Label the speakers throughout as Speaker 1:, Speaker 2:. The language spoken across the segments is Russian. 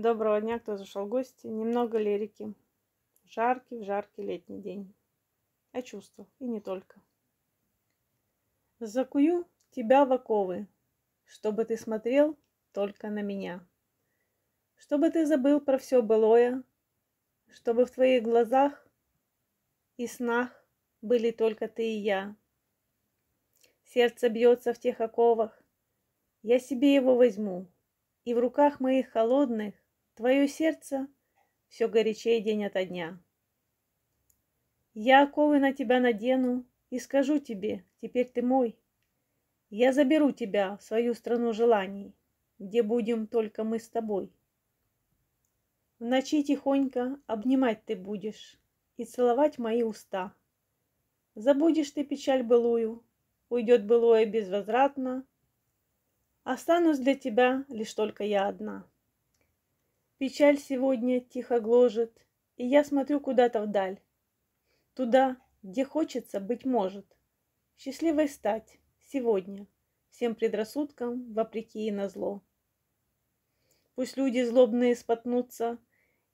Speaker 1: Доброго дня, кто зашел в гости. Немного лирики. Жаркий, в жаркий летний день. Я чувствую и не только. Закую тебя в оковы, чтобы ты смотрел только на меня. Чтобы ты забыл про все былое, чтобы в твоих глазах и снах были только ты и я. Сердце бьется в тех оковах, я себе его возьму, и в руках моих холодных Твое сердце все горячее день ото дня. Я оковы на тебя надену и скажу тебе, теперь ты мой. Я заберу тебя в свою страну желаний, где будем только мы с тобой. В ночи тихонько обнимать ты будешь и целовать мои уста. Забудешь ты печаль былую, уйдет былое безвозвратно. Останусь для тебя лишь только я одна. Печаль сегодня тихо гложет, и я смотрю куда-то вдаль. Туда, где хочется, быть может. Счастливой стать сегодня, всем предрассудкам, вопреки и на зло. Пусть люди злобные спотнутся,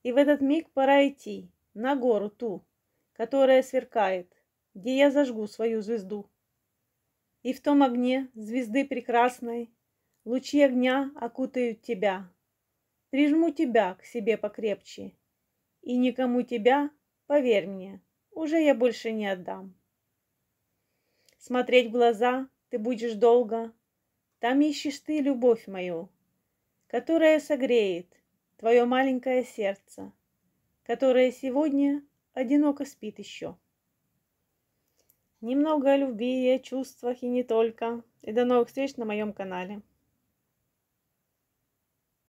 Speaker 1: и в этот миг пора идти на гору ту, которая сверкает, где я зажгу свою звезду. И в том огне звезды прекрасной лучи огня окутают тебя, прижму тебя к себе покрепче. И никому тебя, поверь мне, уже я больше не отдам. Смотреть в глаза ты будешь долго, там ищешь ты любовь мою, которая согреет твое маленькое сердце, которое сегодня одиноко спит еще. Немного о любви и о чувствах, и не только. И до новых встреч на моем канале.